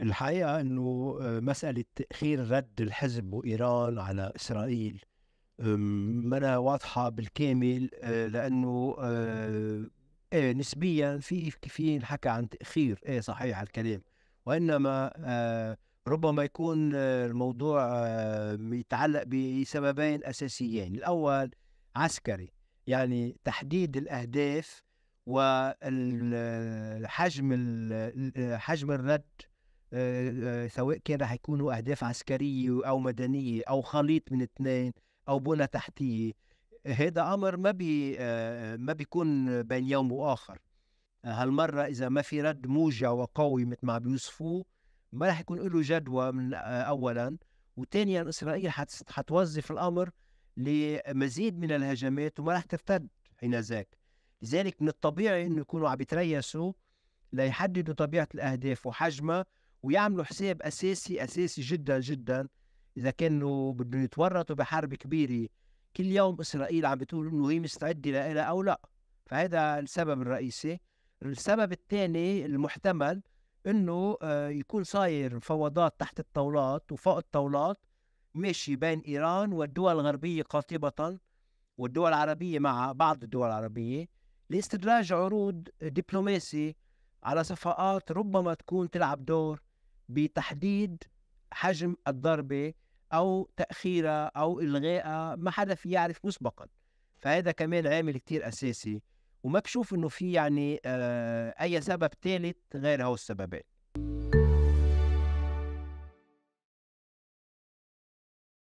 الحقيقه انه آه، مساله تاخير رد الحزب وايران على اسرائيل مرة واضحه بالكامل آه، لانه آه، ايه نسبيا في في حكى عن تاخير ايه صحيح الكلام وانما ربما يكون الموضوع يتعلق بسببين اساسيين الاول عسكري يعني تحديد الاهداف وحجم حجم الرد آه، آه، سواء كان رح يكونوا اهداف عسكريه او مدنيه او خليط من اثنين او بنى تحتيه هذا امر ما بي آه، ما بيكون بين يوم واخر هالمره اذا ما في رد موجع وقوي مثل ما عم بيوصفوه ما رح يكون له جدوى من اولا وثانيا اسرائيل حتوظف الامر لمزيد من الهجمات وما رح ترتد حينذاك لذلك من الطبيعي انه يكونوا عم يتريسوا ليحددوا طبيعه الاهداف وحجمها ويعملوا حساب اساسي اساسي جدا جدا اذا كانوا بدهم يتورطوا بحرب كبيره كل يوم اسرائيل عم بتقول انه هي مستعده لها او لا فهذا السبب الرئيسي السبب الثاني المحتمل انه آه، يكون صاير فوضات تحت الطاولات وفوق الطاولات ماشي بين ايران والدول الغربيه قاطبه والدول العربيه مع بعض الدول العربيه لاستدراج عروض دبلوماسي على صفقات ربما تكون تلعب دور بتحديد حجم الضربه او تاخيرها او الغائها ما حدا في يعرف مسبقا فهذا كمان عامل كتير اساسي وما بشوف انه في يعني آه، اي سبب ثالث غير هو السببات